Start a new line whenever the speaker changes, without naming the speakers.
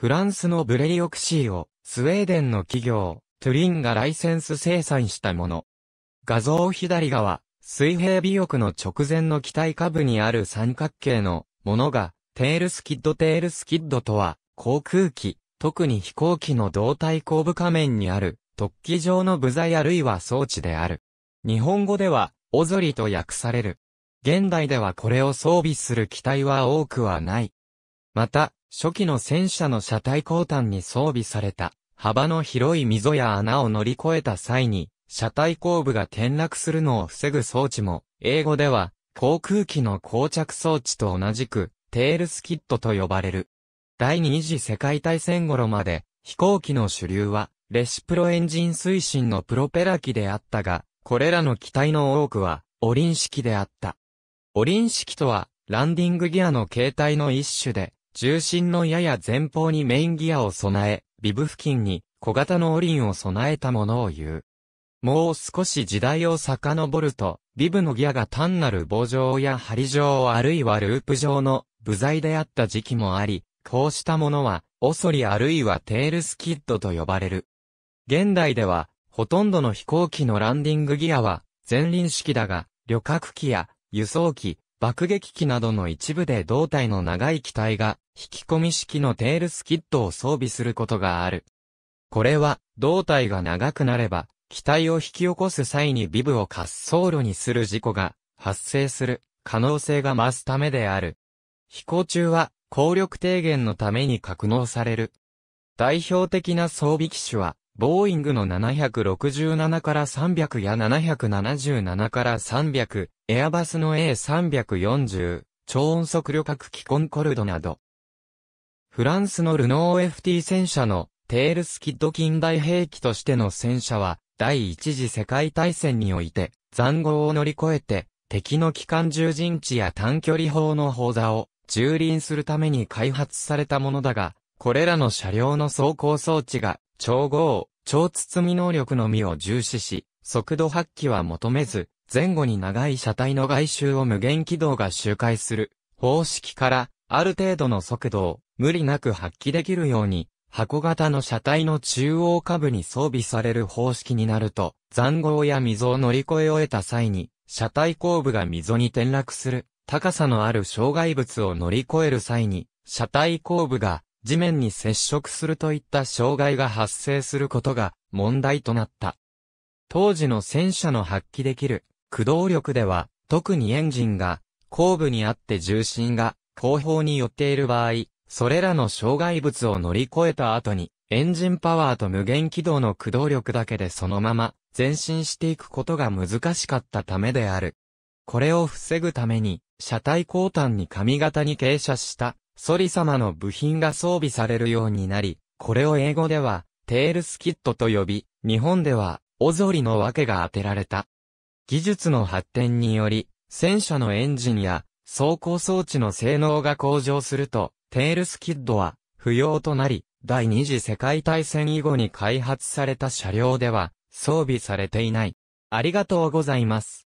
フランスのブレリオクシーを、スウェーデンの企業、トゥリンがライセンス生産したもの。画像左側、水平尾翼の直前の機体下部にある三角形のものが、テールスキッドテールスキッドとは、航空機、特に飛行機の胴体後部下面にある、突起状の部材あるいは装置である。日本語では、オゾリと訳される。現代ではこれを装備する機体は多くはない。また、初期の戦車の車体後端に装備された、幅の広い溝や穴を乗り越えた際に、車体後部が転落するのを防ぐ装置も、英語では、航空機の膠着装置と同じく、テールスキットと呼ばれる。第二次世界大戦頃まで、飛行機の主流は、レシプロエンジン推進のプロペラ機であったが、これらの機体の多くは、オリン式であった。オリン式とは、ランディングギアの形態の一種で、重心のやや前方にメインギアを備え、ビブ付近に小型のオリンを備えたものを言う。もう少し時代を遡ると、ビブのギアが単なる棒状や針状あるいはループ状の部材であった時期もあり、こうしたものは、オソリあるいはテールスキッドと呼ばれる。現代では、ほとんどの飛行機のランディングギアは、前輪式だが、旅客機や、輸送機、爆撃機などの一部で胴体の長い機体が、引き込み式のテールスキットを装備することがある。これは、胴体が長くなれば、機体を引き起こす際にビブを滑走路にする事故が発生する可能性が増すためである。飛行中は、効力低減のために格納される。代表的な装備機種は、ボーイングの767から300や777から300、エアバスの A340、超音速旅客機コンコルドなど。フランスのルノー FT 戦車のテールスキッド近代兵器としての戦車は第一次世界大戦において残壕を乗り越えて敵の機関銃陣地や短距離砲の砲座を蹂躙するために開発されたものだが、これらの車両の走行装置が超合、超包み能力のみを重視し、速度発揮は求めず、前後に長い車体の外周を無限軌道が周回する方式から、ある程度の速度を無理なく発揮できるように、箱型の車体の中央下部に装備される方式になると、残壕や溝を乗り越え終えた際に、車体後部が溝に転落する、高さのある障害物を乗り越える際に、車体後部が地面に接触するといった障害が発生することが問題となった。当時の戦車の発揮できる駆動力では、特にエンジンが後部にあって重心が後方に寄っている場合、それらの障害物を乗り越えた後に、エンジンパワーと無限軌道の駆動力だけでそのまま前進していくことが難しかったためである。これを防ぐために、車体後端に髪型に傾斜したソリ様の部品が装備されるようになり、これを英語ではテールスキットと呼び、日本ではオゾリの訳が当てられた。技術の発展により、戦車のエンジンや走行装置の性能が向上すると、テールスキッドは不要となり、第二次世界大戦以後に開発された車両では装備されていない。ありがとうございます。